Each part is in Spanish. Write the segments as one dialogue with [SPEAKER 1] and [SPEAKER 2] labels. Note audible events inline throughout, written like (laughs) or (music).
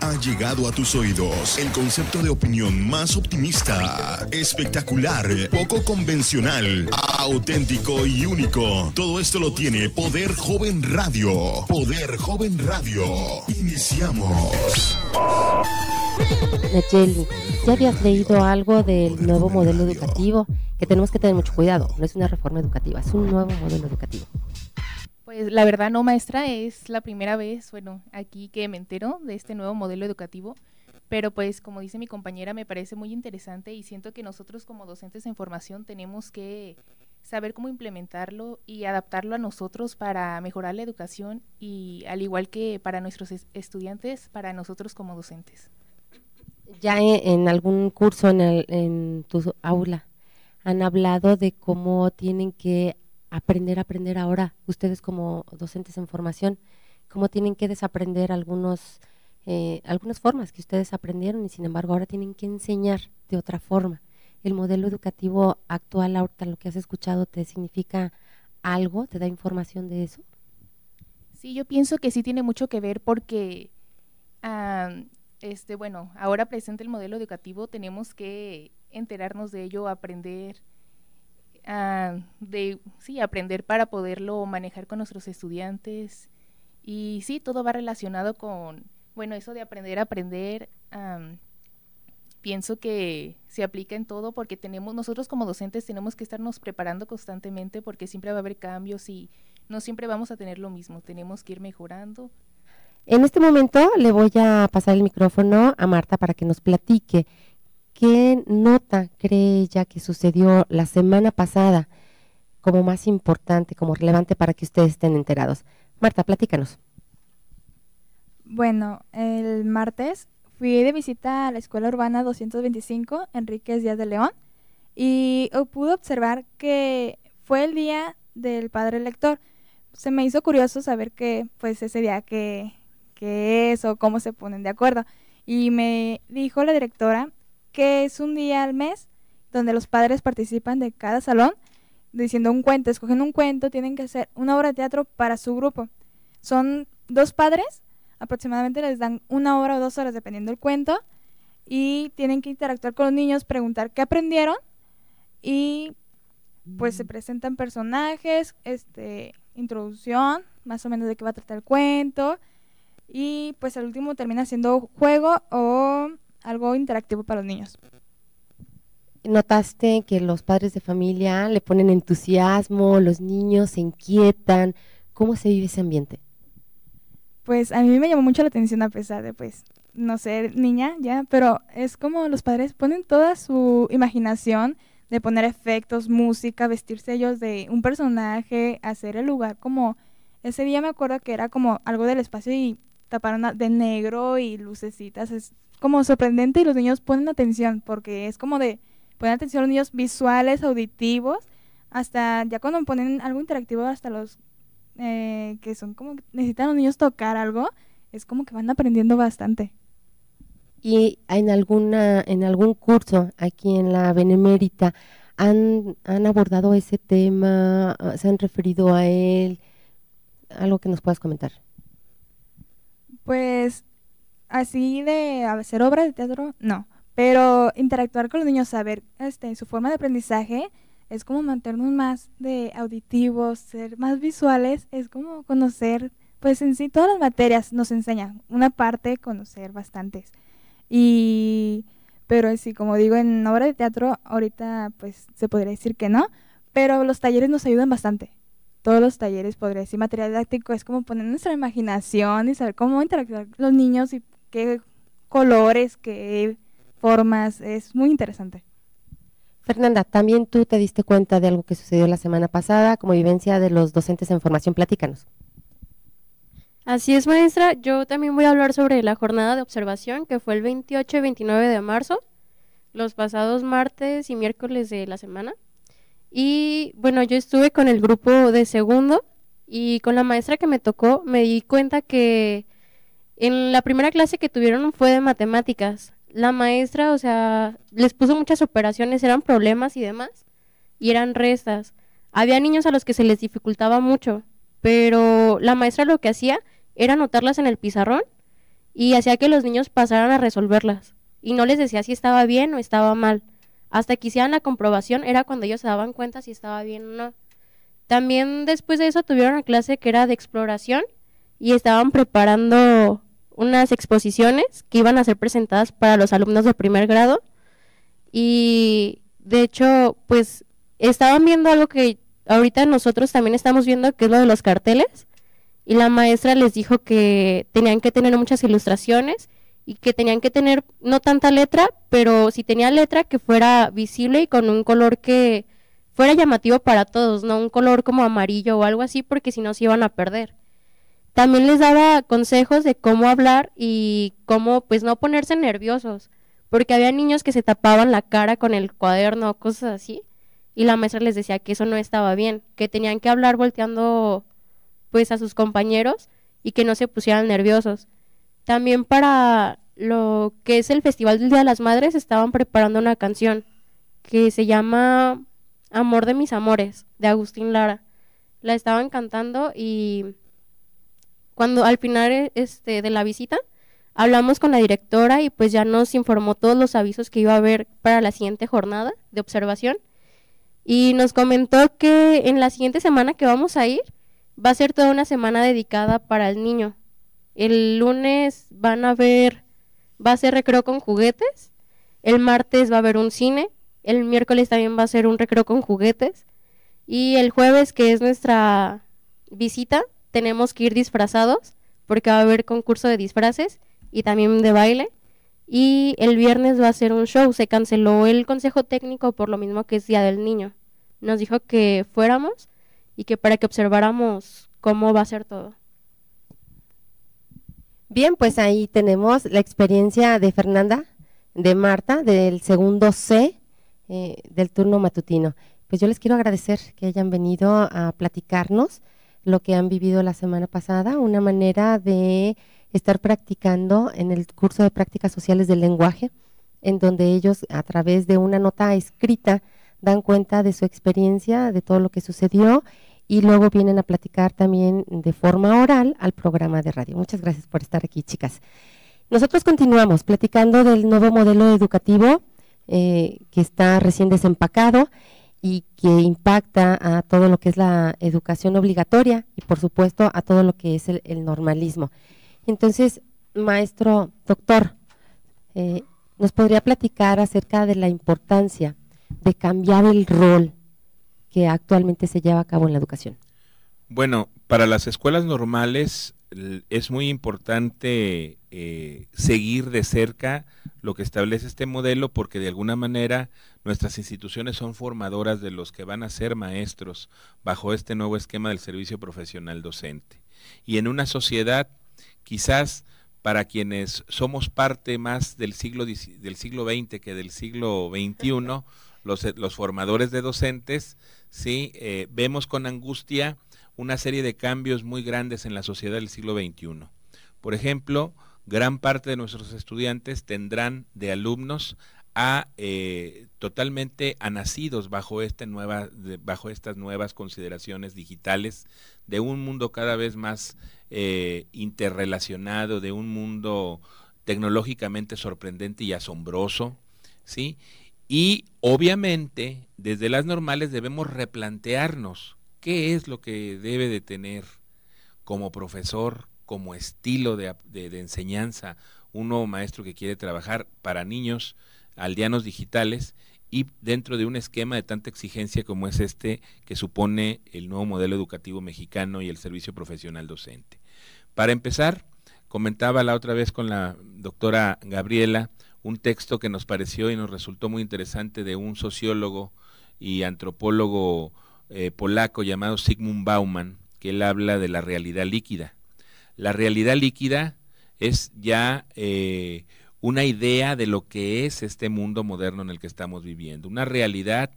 [SPEAKER 1] ha llegado a tus oídos. El concepto de opinión más optimista, espectacular, poco convencional, auténtico y único. Todo esto lo tiene Poder Joven Radio. Poder Joven Radio. Iniciamos.
[SPEAKER 2] Nacheli, ¿ya habías leído algo del nuevo modelo educativo? Que tenemos que tener mucho cuidado. No es una reforma educativa, es un nuevo modelo educativo.
[SPEAKER 3] Pues, la verdad no, maestra, es la primera vez, bueno, aquí que me entero de este nuevo modelo educativo, pero pues como dice mi compañera, me parece muy interesante y siento que nosotros como docentes en formación tenemos que saber cómo implementarlo y adaptarlo a nosotros para mejorar la educación y al igual que para nuestros estudiantes, para nosotros como docentes.
[SPEAKER 2] Ya en algún curso en, en tu aula han hablado de cómo tienen que aprender, aprender ahora, ustedes como docentes en formación, cómo tienen que desaprender algunos, eh, algunas formas que ustedes aprendieron y sin embargo ahora tienen que enseñar de otra forma. El modelo educativo actual, ahorita lo que has escuchado, ¿te significa algo? ¿Te da información de eso?
[SPEAKER 3] Sí, yo pienso que sí tiene mucho que ver porque, este, bueno, ahora presente el modelo educativo, tenemos que enterarnos de ello, aprender, Ah, de sí, aprender para poderlo manejar con nuestros estudiantes. Y sí, todo va relacionado con, bueno, eso de aprender a aprender. pienso que se aplica en todo porque tenemos nosotros como docentes tenemos que estarnos preparando constantemente porque siempre va a haber cambios y no siempre vamos a tener lo mismo, tenemos que ir mejorando.
[SPEAKER 2] En este momento le voy a pasar el micrófono a Marta para que nos platique ¿Qué nota cree ella que sucedió la semana pasada como más importante, como relevante para que ustedes estén enterados? Marta, platícanos.
[SPEAKER 4] Bueno, el martes fui de visita a la Escuela Urbana 225, Enríquez Díaz de León, y pude observar que fue el día del padre lector. Se me hizo curioso saber que, pues, ese día qué es o cómo se ponen de acuerdo. Y me dijo la directora que es un día al mes donde los padres participan de cada salón diciendo un cuento, escogen un cuento, tienen que hacer una obra de teatro para su grupo. Son dos padres, aproximadamente les dan una hora o dos horas dependiendo del cuento y tienen que interactuar con los niños, preguntar qué aprendieron y pues se mm. presentan personajes, este, introducción, más o menos de qué va a tratar el cuento y pues al último termina siendo juego o algo interactivo para los niños.
[SPEAKER 2] ¿Notaste que los padres de familia le ponen entusiasmo, los niños se inquietan? ¿Cómo se vive ese ambiente?
[SPEAKER 4] Pues a mí me llamó mucho la atención a pesar de, pues, no ser niña ya, pero es como los padres ponen toda su imaginación de poner efectos, música, vestirse ellos de un personaje, hacer el lugar como... Ese día me acuerdo que era como algo del espacio y taparon de negro y lucecitas, es, como sorprendente y los niños ponen atención, porque es como de poner atención a los niños visuales, auditivos, hasta ya cuando ponen algo interactivo, hasta los eh, que son como que necesitan los niños tocar algo, es como que van aprendiendo bastante.
[SPEAKER 2] Y en alguna, en algún curso aquí en la Benemérita, han, han abordado ese tema, se han referido a él, algo que nos puedas comentar.
[SPEAKER 4] Pues así de hacer obras de teatro, no. Pero interactuar con los niños, saber este, su forma de aprendizaje, es como mantenernos más de auditivos, ser más visuales, es como conocer, pues en sí todas las materias nos enseñan una parte, conocer bastantes. Y, pero sí, como digo, en obra de teatro ahorita pues se podría decir que no, pero los talleres nos ayudan bastante. Todos los talleres, podría decir, material didáctico es como poner nuestra imaginación y saber cómo interactuar los niños y qué colores, qué formas, es muy interesante.
[SPEAKER 2] Fernanda, también tú te diste cuenta de algo que sucedió la semana pasada como vivencia de los docentes en formación, platícanos.
[SPEAKER 5] Así es, maestra. Yo también voy a hablar sobre la jornada de observación que fue el 28 y 29 de marzo, los pasados martes y miércoles de la semana. Y bueno, yo estuve con el grupo de segundo y con la maestra que me tocó me di cuenta que en la primera clase que tuvieron fue de matemáticas. La maestra, o sea, les puso muchas operaciones, eran problemas y demás, y eran restas. Había niños a los que se les dificultaba mucho, pero la maestra lo que hacía era anotarlas en el pizarrón y hacía que los niños pasaran a resolverlas. Y no les decía si estaba bien o estaba mal. Hasta que hicieran la comprobación era cuando ellos se daban cuenta si estaba bien o no. También después de eso tuvieron una clase que era de exploración y estaban preparando unas exposiciones que iban a ser presentadas para los alumnos de primer grado y de hecho pues estaban viendo algo que ahorita nosotros también estamos viendo que es lo de los carteles y la maestra les dijo que tenían que tener muchas ilustraciones y que tenían que tener no tanta letra, pero si tenía letra que fuera visible y con un color que fuera llamativo para todos, no un color como amarillo o algo así, porque si no se iban a perder. También les daba consejos de cómo hablar y cómo pues no ponerse nerviosos, porque había niños que se tapaban la cara con el cuaderno, o cosas así, y la maestra les decía que eso no estaba bien, que tenían que hablar volteando pues a sus compañeros y que no se pusieran nerviosos. También para lo que es el Festival del Día de las Madres estaban preparando una canción que se llama Amor de mis amores, de Agustín Lara. La estaban cantando y cuando al final e, este, de la visita hablamos con la directora y pues ya nos informó todos los avisos que iba a haber para la siguiente jornada de observación y nos comentó que en la siguiente semana que vamos a ir va a ser toda una semana dedicada para el niño. El lunes van a ver, va a ser recreo con juguetes, el martes va a haber un cine, el miércoles también va a ser un recreo con juguetes y el jueves que es nuestra visita tenemos que ir disfrazados porque va a haber concurso de disfraces y también de baile. Y el viernes va a ser un show. Se canceló el consejo técnico por lo mismo que es Día del Niño. Nos dijo que fuéramos y que para que observáramos cómo va a ser todo.
[SPEAKER 2] Bien, pues ahí tenemos la experiencia de Fernanda, de Marta, del segundo C eh, del turno matutino. Pues yo les quiero agradecer que hayan venido a platicarnos lo que han vivido la semana pasada, una manera de estar practicando en el curso de prácticas sociales del lenguaje, en donde ellos a través de una nota escrita dan cuenta de su experiencia, de todo lo que sucedió y luego vienen a platicar también de forma oral al programa de radio. Muchas gracias por estar aquí, chicas. Nosotros continuamos platicando del nuevo modelo educativo eh, que está recién desempacado y que impacta a todo lo que es la educación obligatoria y por supuesto a todo lo que es el, normalismo. Entonces, maestro, doctor, eh, nos podría platicar acerca de la importancia de cambiar el rol que actualmente se lleva a cabo en la educación.
[SPEAKER 1] Bueno, para las escuelas normales es muy importante eh, seguir de cerca lo que establece este modelo porque de alguna manera nuestras instituciones son formadoras de los que van a ser maestros bajo este nuevo esquema del servicio profesional docente. Y en una sociedad quizás para quienes somos parte más del siglo, del siglo XX que del siglo XXI, (laughs) los, formadores de docentes, ¿sí? Eh, vemos con angustia una serie de cambios muy grandes en la sociedad del siglo XXI. Por ejemplo, gran parte de nuestros estudiantes tendrán de alumnos a eh, totalmente a nacidos bajo, este bajo estas nuevas consideraciones digitales de un mundo cada vez más eh, interrelacionado, de un mundo tecnológicamente sorprendente y asombroso, ¿sí? Y obviamente, desde las normales debemos replantearnos qué es lo que debe de tener como profesor, como estilo de, enseñanza un nuevo maestro que quiere trabajar para niños aldeanos digitales y dentro de un esquema de tanta exigencia como es este que supone el nuevo modelo educativo mexicano y el servicio profesional docente. Para empezar, comentaba la otra vez con la doctora Gabriela un texto que nos pareció y nos resultó muy interesante de un sociólogo y antropólogo eh, polaco llamado Sigmund Bauman, que él habla de la realidad líquida. La realidad líquida es ya eh, una idea de lo que es este mundo moderno en el que estamos viviendo, una realidad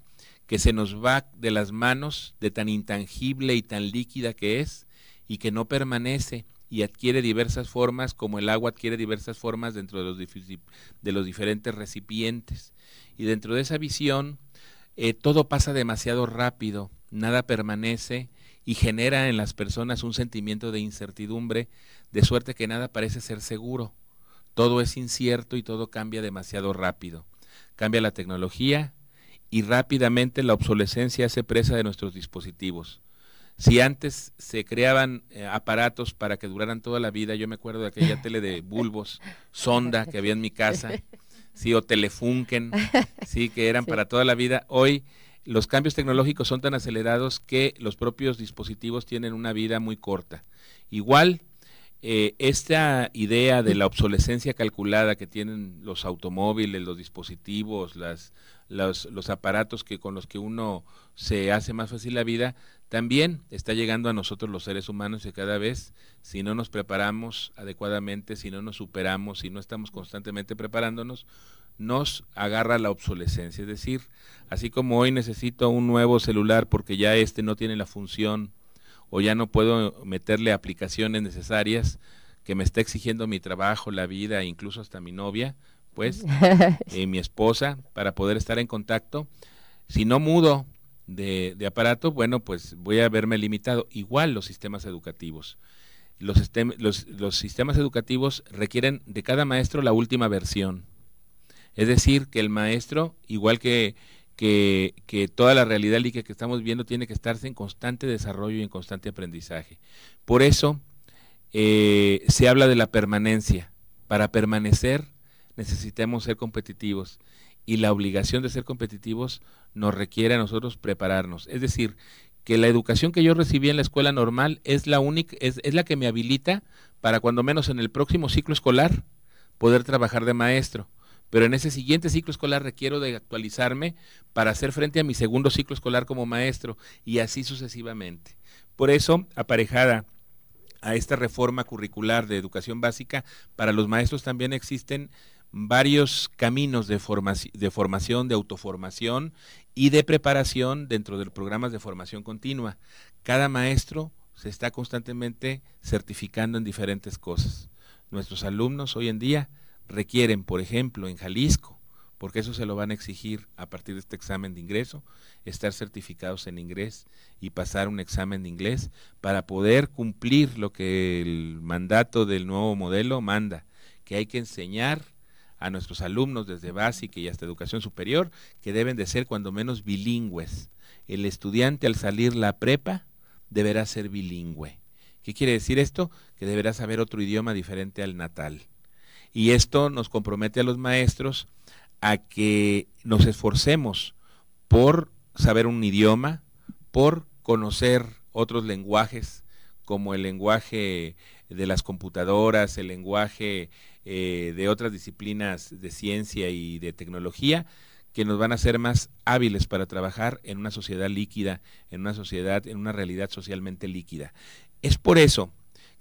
[SPEAKER 1] que se nos va de las manos de tan intangible y tan líquida que es y que no permanece y adquiere diversas formas, como el agua adquiere diversas formas dentro de los, de los diferentes recipientes. Y dentro de esa visión, eh, todo pasa demasiado rápido, nada permanece y genera en las personas un sentimiento de incertidumbre, de suerte que nada parece ser seguro. Todo es incierto y todo cambia demasiado rápido. Cambia la tecnología y rápidamente la obsolescencia hace presa de nuestros dispositivos. Si antes se creaban eh, aparatos para que duraran toda la vida, yo me acuerdo de aquella tele de bulbos, sonda que había en mi casa, sí, o telefunken, sí, que eran (laughs) para toda la vida, hoy los cambios tecnológicos son tan acelerados que los propios dispositivos tienen una vida muy corta. Igual, eh, esta idea de la obsolescencia calculada que tienen los automóviles, los dispositivos, las, los, los, aparatos que, con los que uno se hace más fácil la vida, también está llegando a nosotros los seres humanos y cada vez, si no nos preparamos adecuadamente, si no nos superamos, si no estamos constantemente preparándonos, nos agarra la obsolescencia. Es decir, así como hoy necesito un nuevo celular porque ya este no tiene la función o ya no puedo meterle aplicaciones necesarias que me está exigiendo mi trabajo, la vida, incluso hasta mi novia, pues, y (laughs) eh, mi esposa, para poder estar en contacto. Si no mudo de, aparato, bueno, pues voy a verme limitado. Igual los sistemas educativos. los sistemas educativos requieren de cada maestro la última versión es decir, que el maestro, igual que, que, toda la realidad líquida que estamos viendo, tiene que estarse en constante desarrollo y en constante aprendizaje. Por eso eh, se habla de la permanencia. Para permanecer necesitamos ser competitivos y la obligación de ser competitivos nos requiere a nosotros prepararnos. Es decir, que la educación que yo recibí en la escuela normal es la única, es, la que me habilita para cuando menos en el próximo ciclo escolar poder trabajar de maestro pero en ese siguiente ciclo escolar requiero de actualizarme para hacer frente a mi segundo ciclo escolar como maestro y así sucesivamente. Por eso, aparejada a esta reforma curricular de educación básica, para los maestros también existen varios caminos de, formación, de autoformación y de preparación dentro de los programas de formación continua. Cada maestro se está constantemente certificando en diferentes cosas. Nuestros alumnos hoy en día requieren, por ejemplo, en Jalisco, porque eso se lo van a exigir a partir de este examen de ingreso, estar certificados en inglés y pasar un examen de inglés para poder cumplir lo que el mandato del nuevo modelo manda, que hay que enseñar a nuestros alumnos desde básica y hasta educación superior que deben de ser cuando menos bilingües. El estudiante al salir la prepa deberá ser bilingüe. ¿Qué quiere decir esto? Que deberá saber otro idioma diferente al natal. Y esto nos compromete a los maestros a que nos esforcemos por saber un idioma, por conocer otros lenguajes, como el lenguaje de las computadoras, el lenguaje eh, de otras disciplinas de ciencia y de tecnología, que nos van a hacer más hábiles para trabajar en una sociedad líquida, en una sociedad, en una realidad socialmente líquida. Es por eso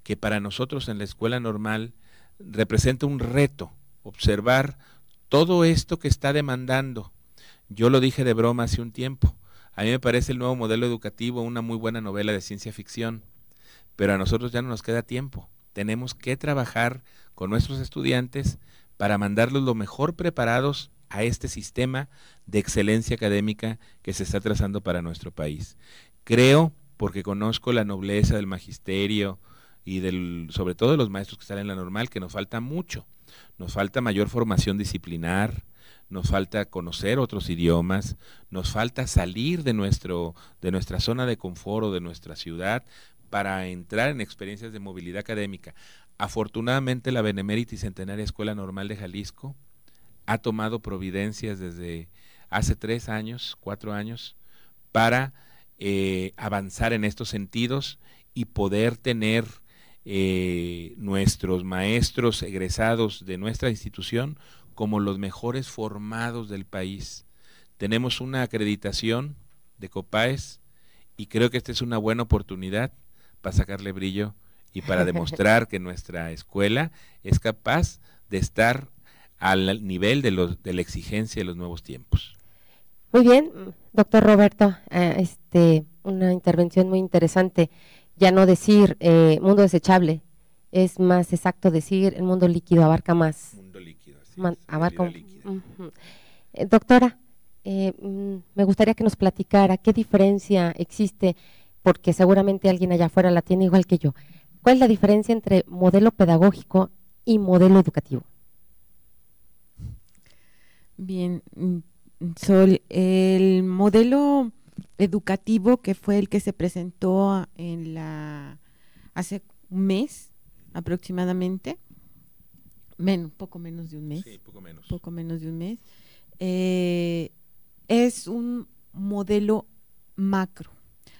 [SPEAKER 1] que para nosotros en la escuela normal representa un reto observar todo esto que está demandando. Yo lo dije de broma hace un tiempo. A mí me parece el nuevo modelo educativo una muy buena novela de ciencia ficción, pero a nosotros ya no nos queda tiempo. Tenemos que trabajar con nuestros estudiantes para mandarlos lo mejor preparados a este sistema de excelencia académica que se está trazando para nuestro país. Creo, porque conozco la nobleza del magisterio, y del, sobre todo de los maestros que están en la normal, que nos falta mucho. Nos falta mayor formación disciplinar, nos falta conocer otros idiomas, nos falta salir de, nuestro, de nuestra zona de confort o de nuestra ciudad para entrar en experiencias de movilidad académica. Afortunadamente la Benemérita y Centenaria Escuela Normal de Jalisco ha tomado providencias desde hace tres años, cuatro años, para eh, avanzar en estos sentidos y poder tener eh, nuestros maestros egresados de nuestra institución como los mejores formados del país. Tenemos una acreditación de COPAES y creo que esta es una buena oportunidad para sacarle brillo y para (laughs) demostrar que nuestra escuela es capaz de estar al nivel de, los, de la exigencia de los nuevos tiempos.
[SPEAKER 2] Muy bien, doctor Roberto, eh, este, una intervención muy interesante ya no decir eh, mundo desechable, es más exacto decir el mundo líquido abarca más. Mundo líquido, sí. Eh, doctora, eh, mm, me gustaría que nos platicara qué diferencia existe, porque seguramente alguien allá afuera la tiene igual que yo. ¿Cuál es la diferencia entre modelo pedagógico y modelo educativo?
[SPEAKER 6] Bien, mm, Sol, el modelo educativo que fue el que se presentó en la hace un mes aproximadamente, menos, poco menos de un mes. poco menos. de un mes. es un modelo macro.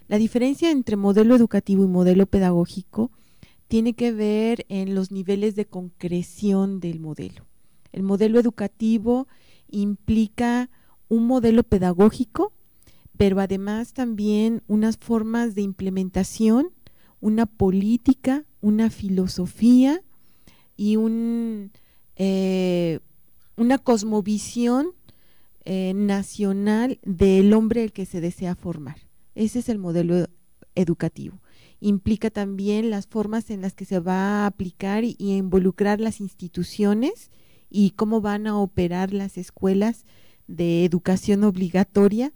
[SPEAKER 6] La diferencia entre modelo educativo y modelo pedagógico tiene que ver en los niveles de concreción del modelo. El modelo educativo implica un modelo pedagógico pero además también unas formas de implementación, una política, una filosofía y eh, una cosmovisión eh, nacional del hombre el que se desea formar. Ese es el modelo educativo. Implica también las formas en las que se va a aplicar y involucrar las instituciones y cómo van a operar las escuelas de educación obligatoria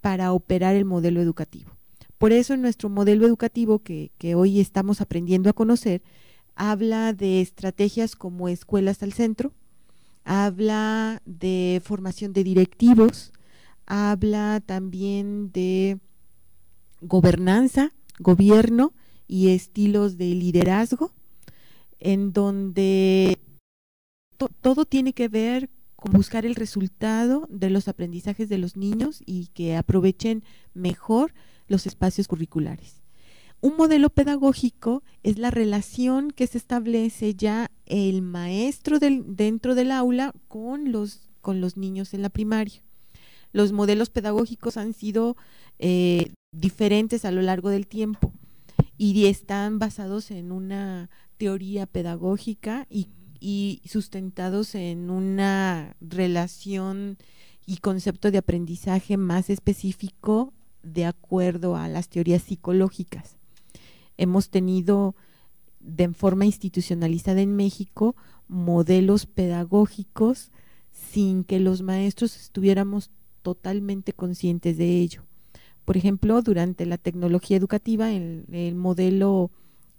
[SPEAKER 6] para operar el modelo educativo. Por eso nuestro modelo educativo que, hoy estamos aprendiendo a conocer, habla de estrategias como escuelas al centro, habla de formación de directivos, habla también de gobernanza, gobierno y estilos de liderazgo, en donde todo tiene que ver con buscar el resultado de los aprendizajes de los niños y que aprovechen mejor los espacios curriculares. Un modelo pedagógico es la relación que se establece ya el maestro dentro del aula con los, con los niños en la primaria. Los modelos pedagógicos han sido eh, diferentes a lo largo del tiempo y están basados en una teoría pedagógica y y sustentados en una relación y concepto de aprendizaje más específico de acuerdo a las teorías psicológicas. Hemos tenido de forma institucionalizada en México modelos pedagógicos sin que los maestros estuviéramos totalmente conscientes de ello. Por ejemplo, durante la tecnología educativa, el, el modelo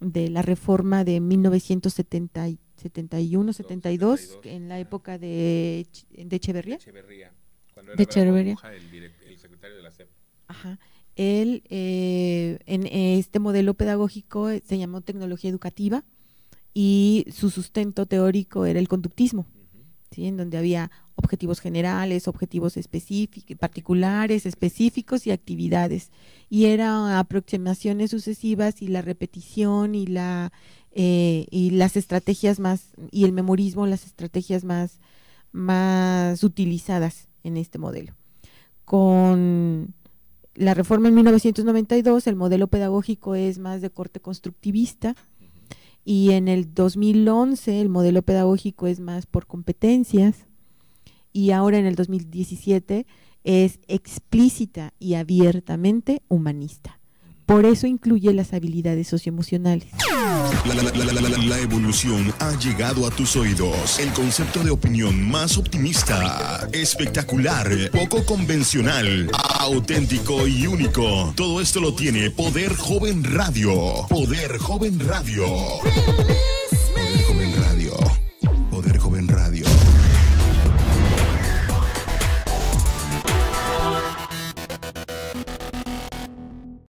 [SPEAKER 6] de la reforma de 1973, 71, 72, en la época de, Echeverría. Echeverría, cuando era el,
[SPEAKER 1] el, secretario de la CEP.
[SPEAKER 6] Ajá. Él, eh, en este modelo pedagógico eh, se llamó tecnología educativa y su sustento teórico era el conductismo en donde había objetivos generales, objetivos específicos, particulares, específicos y actividades. Y eran aproximaciones sucesivas y la repetición y la eh, y las estrategias más y el memorismo, las estrategias más más utilizadas en este modelo. Con la reforma en 1992, el modelo pedagógico es más de corte constructivista, y en el 2011 el modelo pedagógico es más por competencias y ahora en el 2017 es explícita y abiertamente humanista. Por eso incluye las habilidades socioemocionales.
[SPEAKER 1] La, evolución ha llegado a tus oídos. El concepto de opinión más optimista, espectacular, poco convencional, auténtico y único. Todo esto lo tiene Poder Joven Radio. Poder Joven Radio.